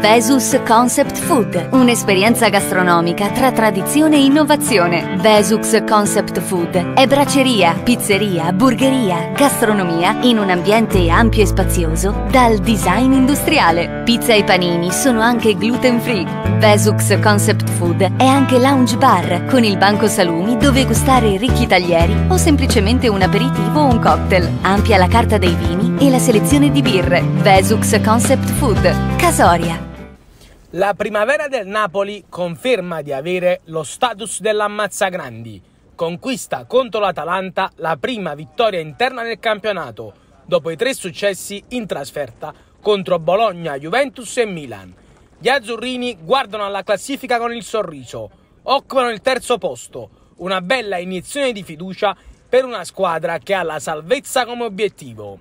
Vesus Concept Food, un'esperienza gastronomica tra tradizione e innovazione. Vesus Concept Food è braceria, pizzeria, burgeria, gastronomia in un ambiente ampio e spazioso dal design industriale. Pizza e panini sono anche gluten free. Vesus Concept Food è anche lounge bar con il banco salumi dove gustare ricchi taglieri o semplicemente un aperitivo o un cocktail. Ampia la carta dei vini e la selezione di birre. Vesus Concept Food, Casoria. La primavera del Napoli conferma di avere lo status grandi. Conquista contro l'Atalanta la prima vittoria interna nel campionato, dopo i tre successi in trasferta contro Bologna, Juventus e Milan. Gli azzurrini guardano alla classifica con il sorriso, occupano il terzo posto, una bella iniezione di fiducia per una squadra che ha la salvezza come obiettivo.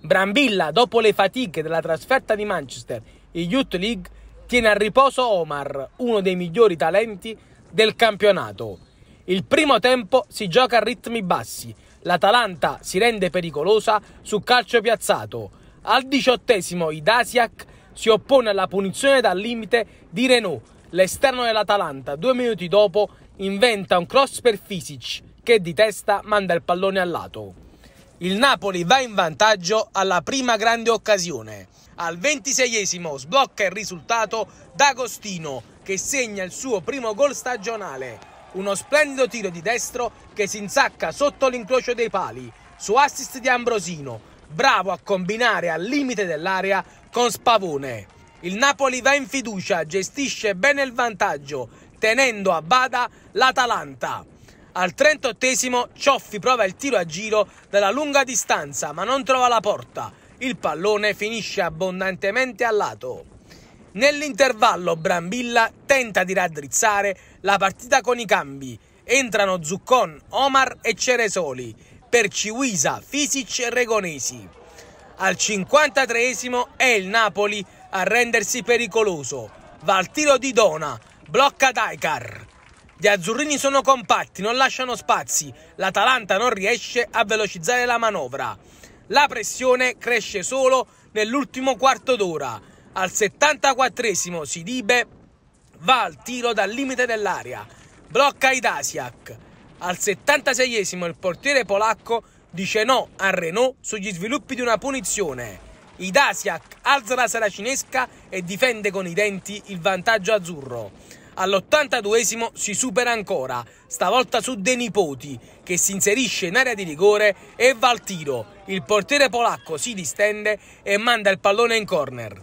Brambilla, dopo le fatiche della trasferta di Manchester e Youth League, tiene a riposo Omar, uno dei migliori talenti del campionato. Il primo tempo si gioca a ritmi bassi. L'Atalanta si rende pericolosa su calcio piazzato. Al diciottesimo Idasiak si oppone alla punizione dal limite di Renault. L'esterno dell'Atalanta, due minuti dopo, inventa un cross per Fisic, che di testa manda il pallone al lato. Il Napoli va in vantaggio alla prima grande occasione. Al 26esimo sblocca il risultato D'Agostino che segna il suo primo gol stagionale. Uno splendido tiro di destro che si insacca sotto l'incrocio dei pali su assist di Ambrosino, bravo a combinare al limite dell'area con Spavone. Il Napoli va in fiducia, gestisce bene il vantaggio, tenendo a bada l'Atalanta. Al 38 Cioffi prova il tiro a giro dalla lunga distanza, ma non trova la porta il pallone finisce abbondantemente a lato. Nell'intervallo Brambilla tenta di raddrizzare la partita con i cambi. Entrano Zuccon, Omar e Ceresoli per Ciuisa, Fisic e Regonesi. Al 53 è il Napoli a rendersi pericoloso. Va al tiro di Dona, blocca Daikar. Gli azzurrini sono compatti, non lasciano spazi. L'Atalanta non riesce a velocizzare la manovra la pressione cresce solo nell'ultimo quarto d'ora. Al 74esimo Sidibe va al tiro dal limite dell'area, blocca Idasiak. Al 76esimo il portiere polacco dice no a Renault sugli sviluppi di una punizione. Idasiak alza la sala cinesca e difende con i denti il vantaggio azzurro all82 82 si supera ancora, stavolta su De Nipoti, che si inserisce in area di rigore e va al tiro. Il portiere polacco si distende e manda il pallone in corner.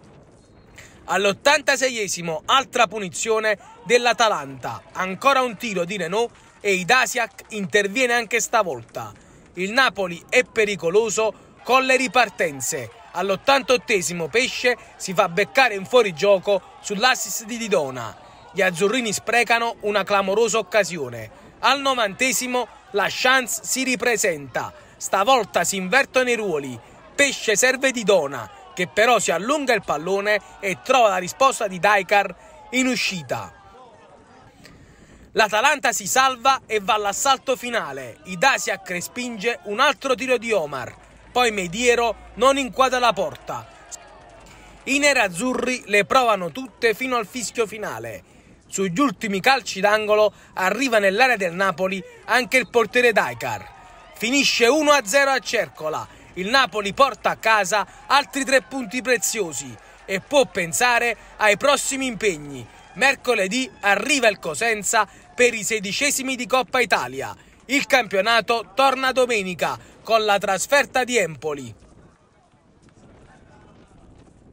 All'86esimo, altra punizione dell'Atalanta, ancora un tiro di Renault e Idasiak interviene anche stavolta. Il Napoli è pericoloso con le ripartenze. All'88 esimo Pesce si fa beccare in fuorigioco sull'assist di Didona gli azzurrini sprecano una clamorosa occasione. Al novantesimo la chance si ripresenta. Stavolta si invertono i ruoli. Pesce serve di Dona, che però si allunga il pallone e trova la risposta di Daikar in uscita. L'Atalanta si salva e va all'assalto finale. Idasiak respinge un altro tiro di Omar. Poi Mediero non inquadra la porta. I nerazzurri le provano tutte fino al fischio finale. Sugli ultimi calci d'angolo arriva nell'area del Napoli anche il portiere Daikar. Finisce 1-0 a Cercola. Il Napoli porta a casa altri tre punti preziosi e può pensare ai prossimi impegni. Mercoledì arriva il Cosenza per i sedicesimi di Coppa Italia. Il campionato torna domenica con la trasferta di Empoli.